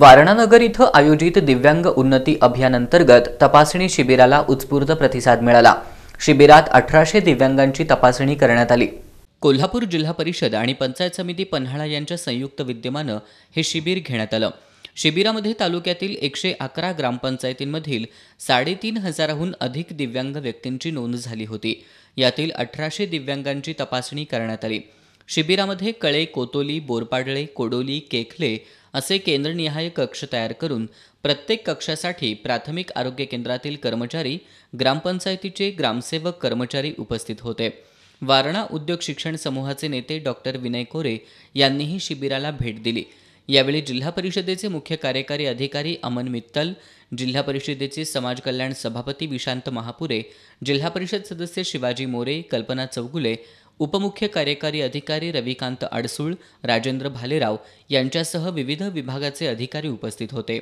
वारणानगर इथं आयोजित दिव्यांग उन्नती अभियानांतर्गत तपासणी शिबिराला उत्स्फूर्त प्रतिसाद मिळाला शिबिरात अठराशे दिव्यांगांची तपासणी करण्यात आली कोल्हापूर जिल्हा परिषद आणि पंचायत समिती पन्हाळा यांच्या संयुक्त विद्यमानं हे शिबिर घेण्यात आलं शिबिरामध्ये तालुक्यातील एकशे अकरा ग्रामपंचायतींमधील साडेतीन हजाराहून अधिक दिव्यांग व्यक्तींची नोंद झाली होती यातील अठराशे दिव्यांगांची तपासणी करण्यात आली शिबिरामध्ये कळे कोतोली बोरपाडळे कोडोली केखले असे केंद्रनिहाय कक्ष तयार करून प्रत्येक कक्षासाठी प्राथमिक आरोग्य केंद्रातील कर्मचारी ग्रामपंचायतीचे ग्रामसेवक कर्मचारी उपस्थित होते वारणा उद्योग शिक्षण समूहाचे नेते डॉक्टर विनय कोरे यांनीही शिबिराला भेट दिली यावेळी जिल्हा परिषदेचे मुख्य कार्यकारी अधिकारी अमन मित्तल जिल्हा परिषदेचे समाज कल्याण सभापती विशांत महापुरे जिल्हा परिषद सदस्य शिवाजी मोरे कल्पना चौगुले उपमुख्य कार्यकारी अधिकारी रविकांत अडसूळ राजेंद्र भालेराव यांच्यासह विविध विभागाचे अधिकारी उपस्थित होते